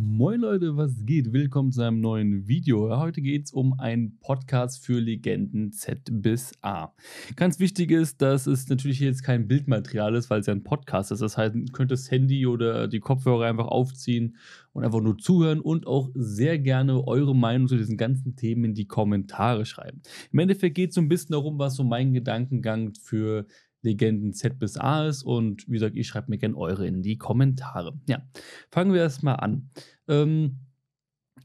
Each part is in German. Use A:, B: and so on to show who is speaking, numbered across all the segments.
A: Moin Leute, was geht? Willkommen zu einem neuen Video. Heute geht es um einen Podcast für Legenden Z bis A. Ganz wichtig ist, dass es natürlich jetzt kein Bildmaterial ist, weil es ja ein Podcast ist. Das heißt, ihr könnt das Handy oder die Kopfhörer einfach aufziehen und einfach nur zuhören und auch sehr gerne eure Meinung zu diesen ganzen Themen in die Kommentare schreiben. Im Endeffekt geht es so ein bisschen darum, was so mein Gedankengang für Legenden Z bis A ist. Und wie gesagt, ihr schreibt mir gerne eure in die Kommentare. Ja, fangen wir erstmal an. Ähm,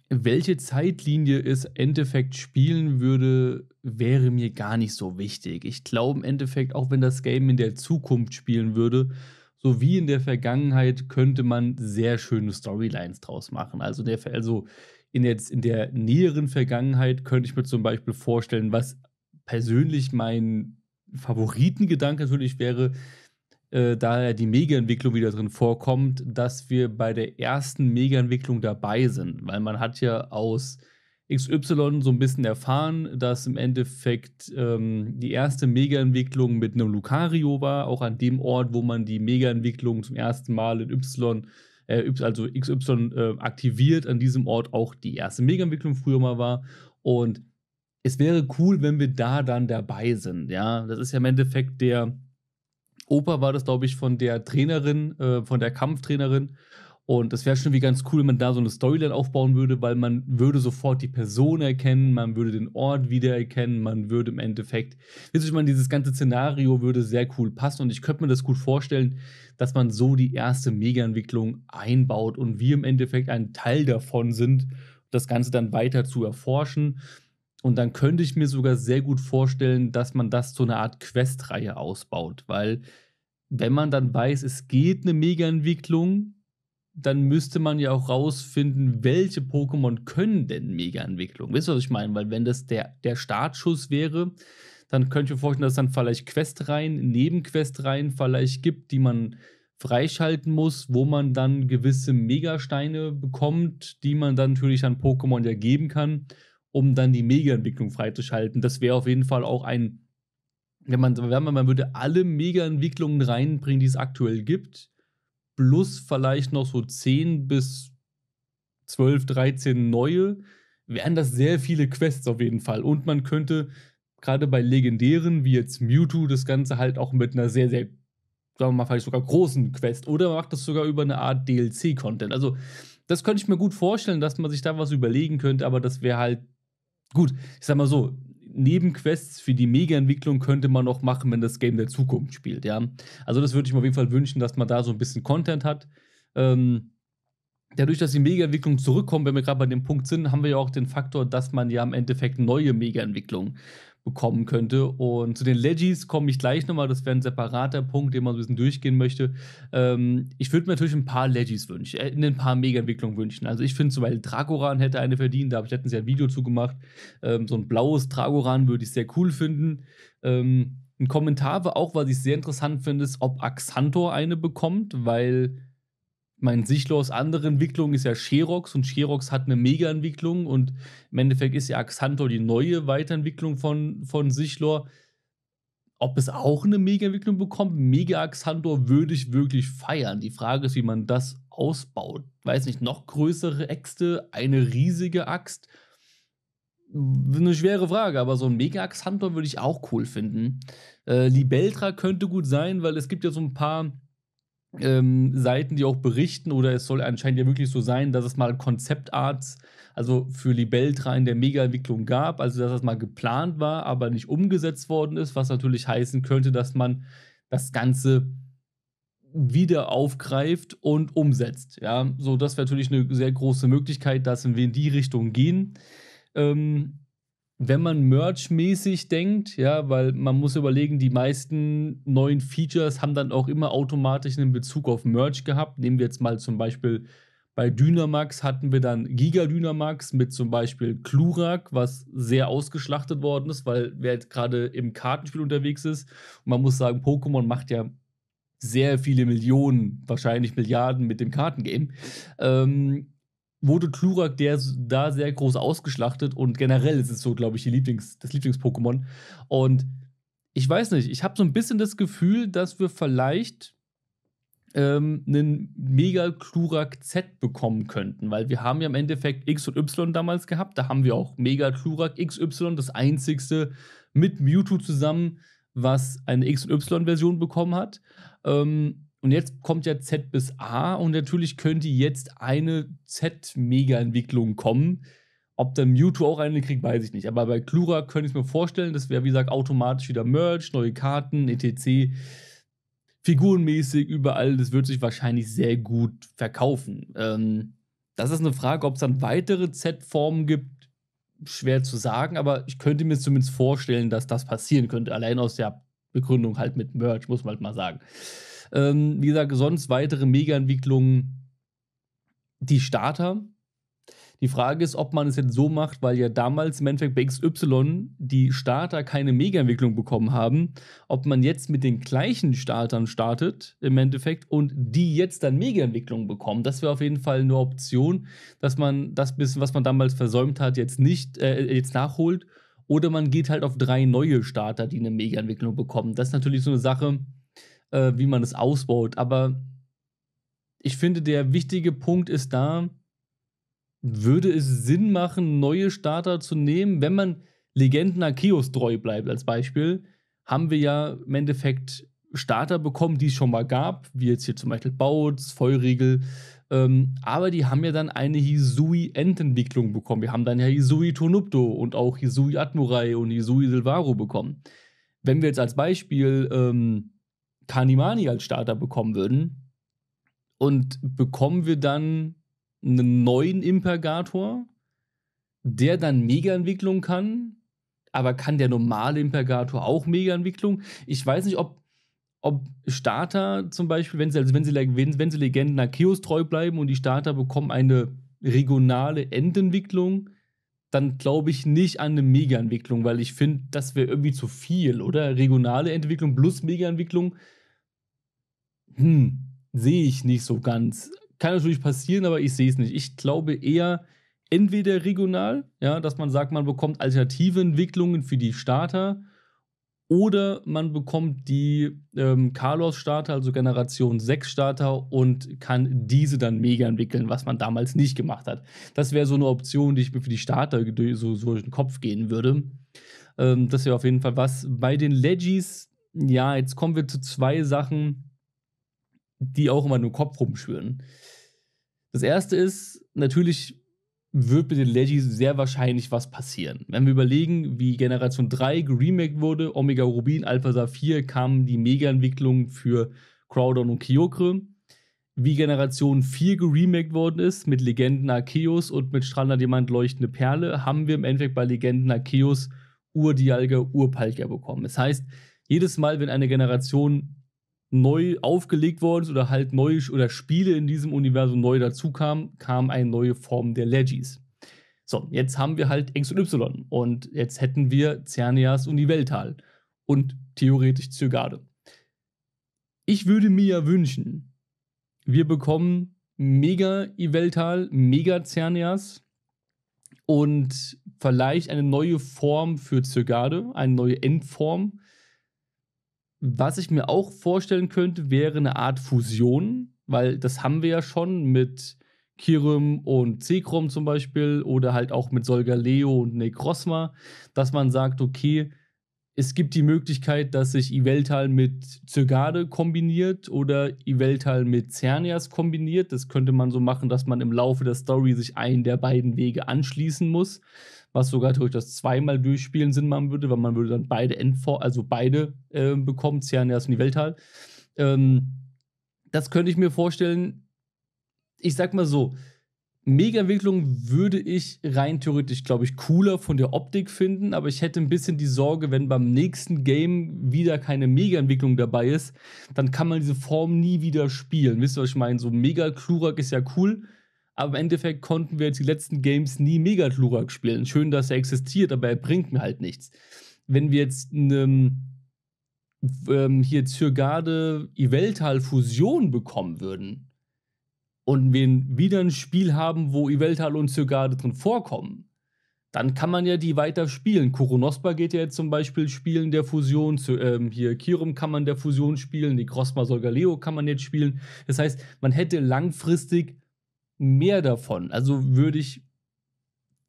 A: welche Zeitlinie es im Endeffekt spielen würde, wäre mir gar nicht so wichtig. Ich glaube im Endeffekt, auch wenn das Game in der Zukunft spielen würde, so wie in der Vergangenheit, könnte man sehr schöne Storylines draus machen. Also, der, also in, jetzt, in der näheren Vergangenheit könnte ich mir zum Beispiel vorstellen, was persönlich mein Favoritengedanke natürlich wäre, äh, da die Mega-Entwicklung wieder drin vorkommt, dass wir bei der ersten Mega-Entwicklung dabei sind. Weil man hat ja aus XY so ein bisschen erfahren, dass im Endeffekt ähm, die erste Mega-Entwicklung mit einem Lucario war, auch an dem Ort, wo man die Mega-Entwicklung zum ersten Mal in Y, äh, also XY äh, aktiviert, an diesem Ort auch die erste Mega-Entwicklung früher mal war. Und es wäre cool, wenn wir da dann dabei sind. Ja, das ist ja im Endeffekt der Opa war das, glaube ich, von der Trainerin, äh, von der Kampftrainerin. Und das wäre schon wie ganz cool, wenn man da so eine Storyline aufbauen würde, weil man würde sofort die Person erkennen, man würde den Ort wiedererkennen, man würde im Endeffekt, wisst ihr, ich meine, dieses ganze Szenario würde sehr cool passen und ich könnte mir das gut vorstellen, dass man so die erste Mega-Entwicklung einbaut und wir im Endeffekt ein Teil davon sind, das Ganze dann weiter zu erforschen. Und dann könnte ich mir sogar sehr gut vorstellen, dass man das zu einer Art Questreihe ausbaut, weil wenn man dann weiß, es geht eine Mega-Entwicklung, dann müsste man ja auch rausfinden, welche Pokémon können denn Mega-Entwicklung. Wisst ihr, was ich meine? Weil wenn das der, der Startschuss wäre, dann könnte ich mir vorstellen, dass es dann vielleicht Questreihen, Nebenquestreihen vielleicht gibt, die man freischalten muss, wo man dann gewisse Megasteine bekommt, die man dann natürlich an Pokémon ja geben kann um dann die Mega-Entwicklung freizuschalten. Das wäre auf jeden Fall auch ein, wenn man, wenn man, man würde alle Mega-Entwicklungen reinbringen, die es aktuell gibt, plus vielleicht noch so 10 bis 12, 13 neue, wären das sehr viele Quests auf jeden Fall. Und man könnte gerade bei legendären wie jetzt Mewtwo das Ganze halt auch mit einer sehr, sehr, sagen wir mal, vielleicht sogar großen Quest oder man macht das sogar über eine Art DLC-Content. Also, das könnte ich mir gut vorstellen, dass man sich da was überlegen könnte, aber das wäre halt Gut, ich sag mal so, Nebenquests für die Mega-Entwicklung könnte man noch machen, wenn das Game der Zukunft spielt, ja. Also das würde ich mir auf jeden Fall wünschen, dass man da so ein bisschen Content hat. Ähm, dadurch, dass die Mega-Entwicklungen zurückkommen, wenn wir gerade bei dem Punkt sind, haben wir ja auch den Faktor, dass man ja im Endeffekt neue Mega-Entwicklungen bekommen könnte. Und zu den Legis komme ich gleich nochmal. Das wäre ein separater Punkt, den man so ein bisschen durchgehen möchte. Ähm, ich würde mir natürlich ein paar Legis wünschen, äh, ein paar Mega-Entwicklungen wünschen. Also ich finde zum Beispiel Dragoran hätte eine verdient. Da habe ich letztens ja ein Video zugemacht. Ähm, so ein blaues Dragoran würde ich sehr cool finden. Ähm, ein Kommentar war auch, was ich sehr interessant finde, ist, ob Axantor eine bekommt, weil mein Sichlos andere Entwicklung ist ja Xerox und Xerox hat eine Mega-Entwicklung und im Endeffekt ist ja Axantor die neue Weiterentwicklung von, von Sichlor. Ob es auch eine Mega-Entwicklung bekommt, Mega-Axantor würde ich wirklich feiern. Die Frage ist, wie man das ausbaut. Weiß nicht, noch größere Äxte, eine riesige Axt. Eine schwere Frage, aber so ein Mega-Axantor würde ich auch cool finden. Äh, Libeltra könnte gut sein, weil es gibt ja so ein paar ähm, Seiten, die auch berichten, oder es soll anscheinend ja wirklich so sein, dass es mal Konzeptarts, also für Libeltra in der Mega-Entwicklung gab, also dass das mal geplant war, aber nicht umgesetzt worden ist, was natürlich heißen könnte, dass man das Ganze wieder aufgreift und umsetzt. Ja, so das wäre natürlich eine sehr große Möglichkeit, dass wir in die Richtung gehen. Ähm, wenn man Merch-mäßig denkt, ja, weil man muss überlegen, die meisten neuen Features haben dann auch immer automatisch einen Bezug auf Merch gehabt. Nehmen wir jetzt mal zum Beispiel bei Dynamax hatten wir dann Giga Dynamax mit zum Beispiel Klurak, was sehr ausgeschlachtet worden ist, weil wer jetzt gerade im Kartenspiel unterwegs ist, und man muss sagen, Pokémon macht ja sehr viele Millionen, wahrscheinlich Milliarden mit dem Kartengame. Ähm, wurde Klurak der da sehr groß ausgeschlachtet und generell ist es so, glaube ich, Lieblings-, das Lieblings-Pokémon. Und ich weiß nicht, ich habe so ein bisschen das Gefühl, dass wir vielleicht ähm, einen Mega Klurak Z bekommen könnten, weil wir haben ja im Endeffekt X und Y damals gehabt, da haben wir auch Mega Klurak XY, das einzigste mit Mewtwo zusammen, was eine X und Y Version bekommen hat. Ähm, und jetzt kommt ja Z bis A und natürlich könnte jetzt eine Z-Mega-Entwicklung kommen. Ob der Mewtwo auch eine kriegt, weiß ich nicht. Aber bei Klura könnte ich mir vorstellen, das wäre, wie gesagt, automatisch wieder Merch, neue Karten, etc. Figurenmäßig, überall, das wird sich wahrscheinlich sehr gut verkaufen. Ähm, das ist eine Frage, ob es dann weitere Z-Formen gibt, schwer zu sagen, aber ich könnte mir zumindest vorstellen, dass das passieren könnte. Allein aus der Begründung halt mit Merch, muss man halt mal sagen. Ähm, wie gesagt, sonst weitere Mega-Entwicklungen, die Starter. Die Frage ist, ob man es jetzt so macht, weil ja damals im Endeffekt bei XY die Starter keine Mega-Entwicklung bekommen haben, ob man jetzt mit den gleichen Startern startet im Endeffekt und die jetzt dann Mega-Entwicklung bekommen. Das wäre auf jeden Fall eine Option, dass man das bisschen, was man damals versäumt hat, jetzt nicht, äh, jetzt nachholt. Oder man geht halt auf drei neue Starter, die eine Mega-Entwicklung bekommen. Das ist natürlich so eine Sache, äh, wie man es ausbaut. Aber ich finde, der wichtige Punkt ist da, würde es Sinn machen, neue Starter zu nehmen, wenn man Legenden Arceus treu bleibt als Beispiel, haben wir ja im Endeffekt Starter bekommen, die es schon mal gab, wie jetzt hier zum Beispiel Bautz, Feurigel, ähm, aber die haben ja dann eine Hisui-Endentwicklung bekommen. Wir haben dann ja Hisui Tonupto und auch Hisui Admurai und Hisui Silvaro bekommen. Wenn wir jetzt als Beispiel ähm, Kanimani als Starter bekommen würden. Und bekommen wir dann einen neuen Impergator, der dann Mega-Entwicklung kann, aber kann der normale Impergator auch Mega-Entwicklung? Ich weiß nicht, ob, ob Starter zum Beispiel, wenn sie, also wenn sie, wenn, wenn sie Legenden Arceus treu bleiben und die Starter bekommen eine regionale Endentwicklung, dann glaube ich nicht an eine Mega-Entwicklung, weil ich finde, das wäre irgendwie zu viel, oder? Regionale Entwicklung plus Mega-Entwicklung, hm, sehe ich nicht so ganz. Kann natürlich passieren, aber ich sehe es nicht. Ich glaube eher entweder regional, ja, dass man sagt, man bekommt alternative Entwicklungen für die Starter oder man bekommt die ähm, Carlos-Starter, also Generation 6-Starter, und kann diese dann mega entwickeln, was man damals nicht gemacht hat. Das wäre so eine Option, die ich mir für die Starter so, so durch den Kopf gehen würde. Ähm, das wäre auf jeden Fall was. Bei den Legis, ja, jetzt kommen wir zu zwei Sachen, die auch immer nur Kopf rumschwören. Das erste ist, natürlich wird mit den Legis sehr wahrscheinlich was passieren. Wenn wir überlegen, wie Generation 3 geremaked wurde, Omega Rubin, Alpha Saphir kamen die Mega-Entwicklungen für Crowdon und Kyokre. Wie Generation 4 geremaked worden ist mit Legenden Arceus und mit Strahlender Diamant Leuchtende Perle, haben wir im Endeffekt bei Legenden Arceus Urdialga, Urpalka bekommen. Das heißt, jedes Mal, wenn eine Generation neu aufgelegt worden ist oder halt neue oder Spiele in diesem Universum neu dazukamen, kam eine neue Form der Legis. So, jetzt haben wir halt X und Y und jetzt hätten wir Cernias und die Weltal und theoretisch Zyrgade. Ich würde mir ja wünschen, wir bekommen mega Iveltal, mega Cernias und vielleicht eine neue Form für Zyrgade, eine neue Endform was ich mir auch vorstellen könnte, wäre eine Art Fusion, weil das haben wir ja schon mit Kirim und Zekrom zum Beispiel oder halt auch mit Solgaleo und Necrosma, dass man sagt, okay, es gibt die Möglichkeit, dass sich Iveltal mit Zyrgade kombiniert oder Iveltal mit Cernias kombiniert. Das könnte man so machen, dass man im Laufe der Story sich einen der beiden Wege anschließen muss was sogar durch das zweimal durchspielen Sinn machen würde, weil man würde dann beide Endfor also beide äh, bekommen, Cernias und Niveltal. Halt. Ähm, das könnte ich mir vorstellen. Ich sag mal so, Mega-Entwicklung würde ich rein theoretisch, glaube ich, cooler von der Optik finden, aber ich hätte ein bisschen die Sorge, wenn beim nächsten Game wieder keine Mega-Entwicklung dabei ist, dann kann man diese Form nie wieder spielen. Wisst ihr, was ich meine? So Mega-Klurak ist ja cool, aber im Endeffekt konnten wir jetzt die letzten Games nie Mega Glurak spielen. Schön, dass er existiert, aber er bringt mir halt nichts. Wenn wir jetzt eine ähm, hier Zyrgade Iveltal Fusion bekommen würden und wir wieder ein Spiel haben, wo Iveltal und Zyrgade drin vorkommen, dann kann man ja die weiter spielen. Koronospa geht ja jetzt zum Beispiel spielen der Fusion. Zu, ähm, hier Kirum kann man der Fusion spielen. Die Crossma Solgaleo kann man jetzt spielen. Das heißt, man hätte langfristig mehr davon. Also würde ich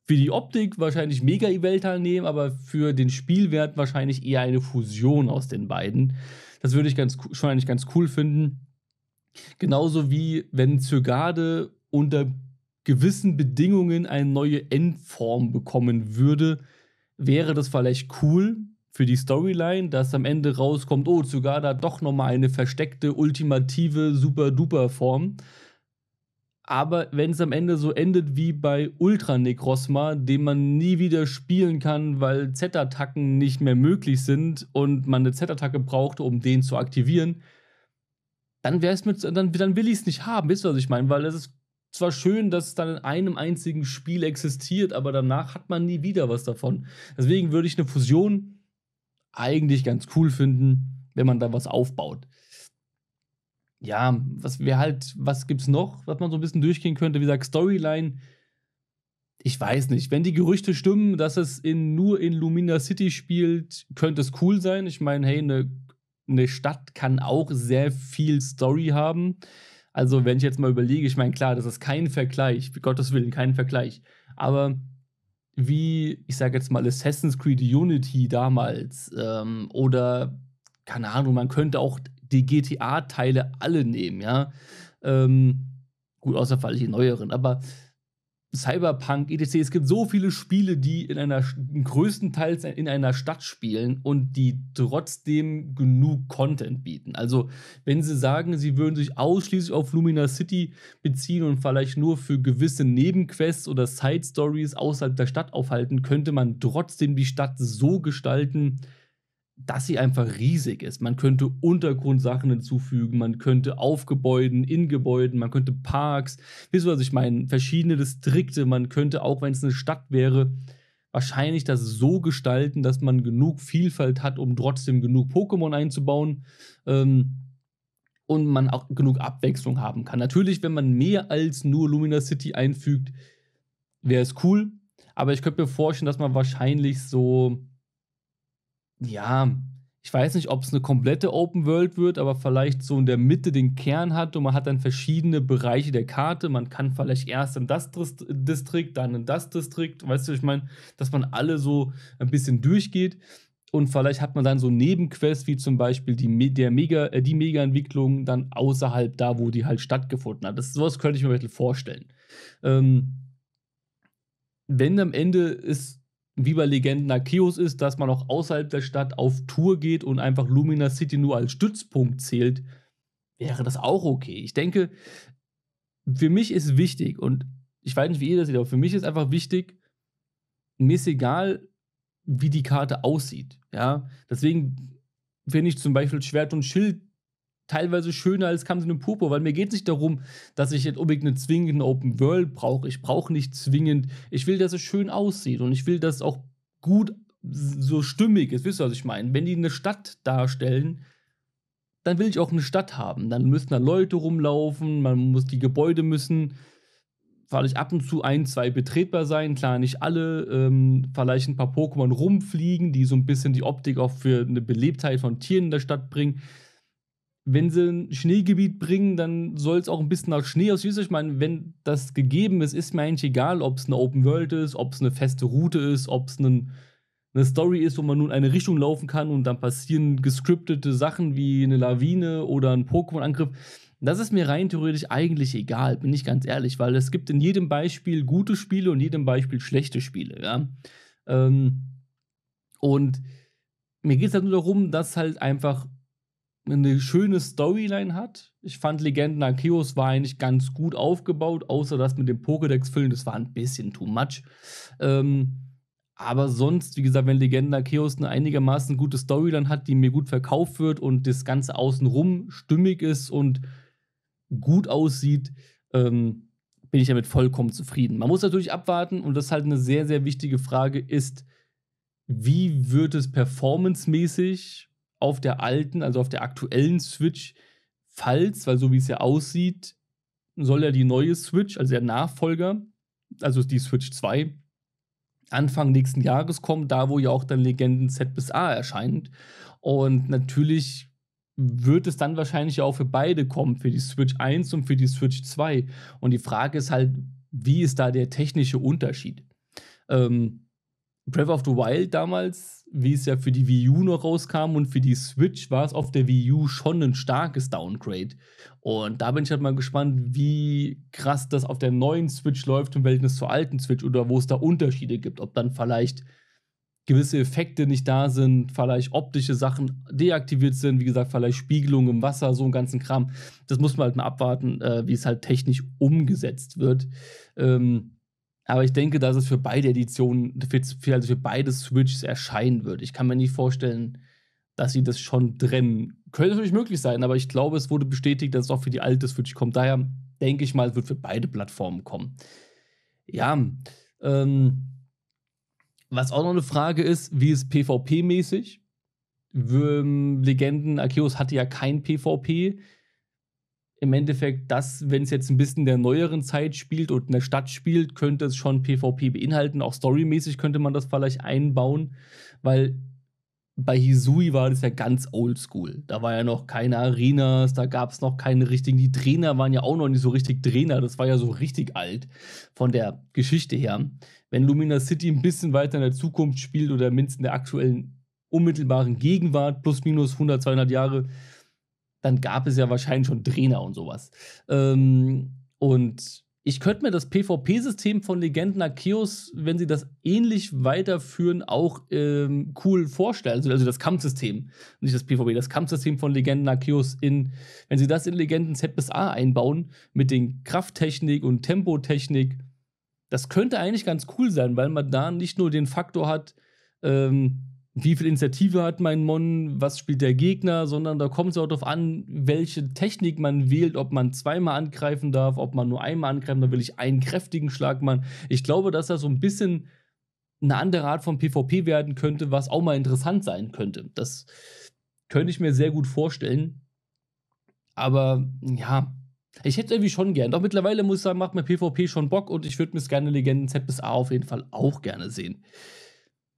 A: für die Optik wahrscheinlich Mega Evelta nehmen, aber für den Spielwert wahrscheinlich eher eine Fusion aus den beiden. Das würde ich ganz, schon eigentlich ganz cool finden. Genauso wie wenn Zyrgade unter gewissen Bedingungen eine neue Endform bekommen würde, wäre das vielleicht cool für die Storyline, dass am Ende rauskommt, oh, Zygada hat doch nochmal eine versteckte, ultimative, super-duper Form. Aber wenn es am Ende so endet wie bei Ultra Necrosma, den man nie wieder spielen kann, weil Z-Attacken nicht mehr möglich sind und man eine Z-Attacke braucht, um den zu aktivieren, dann wäre mit, dann, dann will ich es nicht haben, wisst ihr, was ich meine? Weil es ist zwar schön, dass es dann in einem einzigen Spiel existiert, aber danach hat man nie wieder was davon. Deswegen würde ich eine Fusion eigentlich ganz cool finden, wenn man da was aufbaut ja, was wir halt, was gibt's noch, was man so ein bisschen durchgehen könnte? Wie gesagt, Storyline, ich weiß nicht. Wenn die Gerüchte stimmen, dass es in, nur in Lumina City spielt, könnte es cool sein. Ich meine, hey, eine ne Stadt kann auch sehr viel Story haben. Also, wenn ich jetzt mal überlege, ich meine, klar, das ist kein Vergleich, für Gottes Willen, kein Vergleich. Aber wie, ich sage jetzt mal, Assassin's Creed Unity damals ähm, oder keine Ahnung, man könnte auch die GTA-Teile alle nehmen, ja. Ähm, gut, außer falls die neueren, aber Cyberpunk, etc. Es gibt so viele Spiele, die in einer größtenteils in einer Stadt spielen und die trotzdem genug Content bieten. Also, wenn sie sagen, sie würden sich ausschließlich auf Lumina City beziehen und vielleicht nur für gewisse Nebenquests oder Side Stories außerhalb der Stadt aufhalten, könnte man trotzdem die Stadt so gestalten, dass sie einfach riesig ist. Man könnte Untergrundsachen hinzufügen, man könnte auf Gebäuden, in Gebäuden, man könnte Parks, wisst ihr, was ich meine? Verschiedene Distrikte, man könnte, auch wenn es eine Stadt wäre, wahrscheinlich das so gestalten, dass man genug Vielfalt hat, um trotzdem genug Pokémon einzubauen. Ähm, und man auch genug Abwechslung haben kann. Natürlich, wenn man mehr als nur Lumina City einfügt, wäre es cool. Aber ich könnte mir vorstellen, dass man wahrscheinlich so ja, ich weiß nicht, ob es eine komplette Open World wird, aber vielleicht so in der Mitte den Kern hat und man hat dann verschiedene Bereiche der Karte. Man kann vielleicht erst in das Distrikt, dann in das Distrikt. Weißt du, ich meine, dass man alle so ein bisschen durchgeht. Und vielleicht hat man dann so Nebenquests wie zum Beispiel die, der Mega, äh, die Mega-Entwicklung dann außerhalb da, wo die halt stattgefunden hat. Das, sowas könnte ich mir ein bisschen vorstellen. Ähm, wenn am Ende ist wie bei Legenden Arceus ist, dass man auch außerhalb der Stadt auf Tour geht und einfach Lumina City nur als Stützpunkt zählt, wäre das auch okay. Ich denke, für mich ist wichtig und ich weiß nicht, wie ihr das seht, aber für mich ist einfach wichtig, mir ist egal, wie die Karte aussieht. Ja, deswegen finde ich zum Beispiel Schwert und Schild teilweise schöner als Kamsen und Purpur, weil mir geht es nicht darum, dass ich jetzt unbedingt eine zwingende Open World brauche. Ich brauche nicht zwingend, ich will, dass es schön aussieht und ich will, dass es auch gut so stimmig ist. Wisst ihr, was ich meine? Wenn die eine Stadt darstellen, dann will ich auch eine Stadt haben. Dann müssen da Leute rumlaufen, man muss die Gebäude müssen vielleicht ab und zu ein, zwei betretbar sein, klar nicht alle, ähm, vielleicht ein paar Pokémon rumfliegen, die so ein bisschen die Optik auch für eine Belebtheit von Tieren in der Stadt bringen wenn sie ein Schneegebiet bringen, dann soll es auch ein bisschen nach Schnee aussehen. Ich meine, wenn das gegeben ist, ist mir eigentlich egal, ob es eine Open World ist, ob es eine feste Route ist, ob es ein, eine Story ist, wo man nun eine Richtung laufen kann und dann passieren gescriptete Sachen wie eine Lawine oder ein Pokémon-Angriff. Das ist mir rein theoretisch eigentlich egal, bin ich ganz ehrlich, weil es gibt in jedem Beispiel gute Spiele und in jedem Beispiel schlechte Spiele, ja. Ähm, und mir geht es halt nur darum, dass halt einfach eine schöne Storyline hat. Ich fand Legenden Arceus war eigentlich ganz gut aufgebaut, außer das mit dem Pokédex füllen, das war ein bisschen too much. Ähm, aber sonst, wie gesagt, wenn Legenden Arceus eine einigermaßen gute Storyline hat, die mir gut verkauft wird und das Ganze außenrum stimmig ist und gut aussieht, ähm, bin ich damit vollkommen zufrieden. Man muss natürlich abwarten, und das ist halt eine sehr, sehr wichtige Frage, ist, wie wird es performancemäßig auf der alten, also auf der aktuellen Switch, falls, weil so wie es ja aussieht, soll ja die neue Switch, also der Nachfolger, also die Switch 2, Anfang nächsten Jahres kommen, da wo ja auch dann Legenden Z bis A erscheint. Und natürlich wird es dann wahrscheinlich auch für beide kommen, für die Switch 1 und für die Switch 2. Und die Frage ist halt, wie ist da der technische Unterschied? Ähm, Breath of the Wild damals, wie es ja für die Wii U noch rauskam und für die Switch, war es auf der Wii U schon ein starkes Downgrade. Und da bin ich halt mal gespannt, wie krass das auf der neuen Switch läuft im Verhältnis zur alten Switch oder wo es da Unterschiede gibt. Ob dann vielleicht gewisse Effekte nicht da sind, vielleicht optische Sachen deaktiviert sind, wie gesagt, vielleicht Spiegelung im Wasser, so einen ganzen Kram. Das muss man halt mal abwarten, äh, wie es halt technisch umgesetzt wird. Ähm, aber ich denke, dass es für beide Editionen, für, also für beide Switches erscheinen wird. Ich kann mir nicht vorstellen, dass sie das schon trennen. Könnte natürlich möglich sein, aber ich glaube, es wurde bestätigt, dass es auch für die alte Switch kommt. Daher denke ich mal, es wird für beide Plattformen kommen. Ja, ähm, was auch noch eine Frage ist, wie ist PvP-mäßig? Ähm, Legenden, Arceus hatte ja kein PvP im Endeffekt das, wenn es jetzt ein bisschen der neueren Zeit spielt und in der Stadt spielt, könnte es schon PvP beinhalten. Auch storymäßig könnte man das vielleicht einbauen, weil bei Hisui war das ja ganz oldschool. Da war ja noch keine Arenas, da gab es noch keine richtigen. Die Trainer waren ja auch noch nicht so richtig Trainer. Das war ja so richtig alt von der Geschichte her. Wenn Lumina City ein bisschen weiter in der Zukunft spielt oder mindestens in der aktuellen unmittelbaren Gegenwart, plus minus 100, 200 Jahre, dann gab es ja wahrscheinlich schon Trainer und sowas. Ähm, und ich könnte mir das PvP-System von Legenden Arceus, wenn sie das ähnlich weiterführen, auch ähm, cool vorstellen. Also, also das Kampfsystem, nicht das PvP, das Kampfsystem von Legenden Arceus in, wenn sie das in Legenden Z A einbauen, mit den Krafttechnik und Tempotechnik, das könnte eigentlich ganz cool sein, weil man da nicht nur den Faktor hat, ähm, wie viel Initiative hat mein Mon, was spielt der Gegner, sondern da kommt es auch darauf an, welche Technik man wählt, ob man zweimal angreifen darf, ob man nur einmal angreifen darf, will ich einen kräftigen Schlag machen. Ich glaube, dass das so ein bisschen eine andere Art von PvP werden könnte, was auch mal interessant sein könnte. Das könnte ich mir sehr gut vorstellen. Aber ja, ich hätte irgendwie schon gern. Doch mittlerweile muss ich sagen, macht mir PvP schon Bock und ich würde mir gerne Legenden Z bis A auf jeden Fall auch gerne sehen.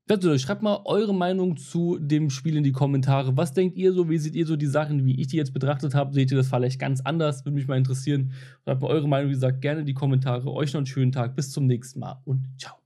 A: Also, schreibt mal eure Meinung zu dem Spiel in die Kommentare. Was denkt ihr so? Wie seht ihr so die Sachen, wie ich die jetzt betrachtet habe? Seht ihr das vielleicht ganz anders? Würde mich mal interessieren. Schreibt mal eure Meinung, wie gesagt, gerne in die Kommentare. Euch noch einen schönen Tag. Bis zum nächsten Mal und ciao.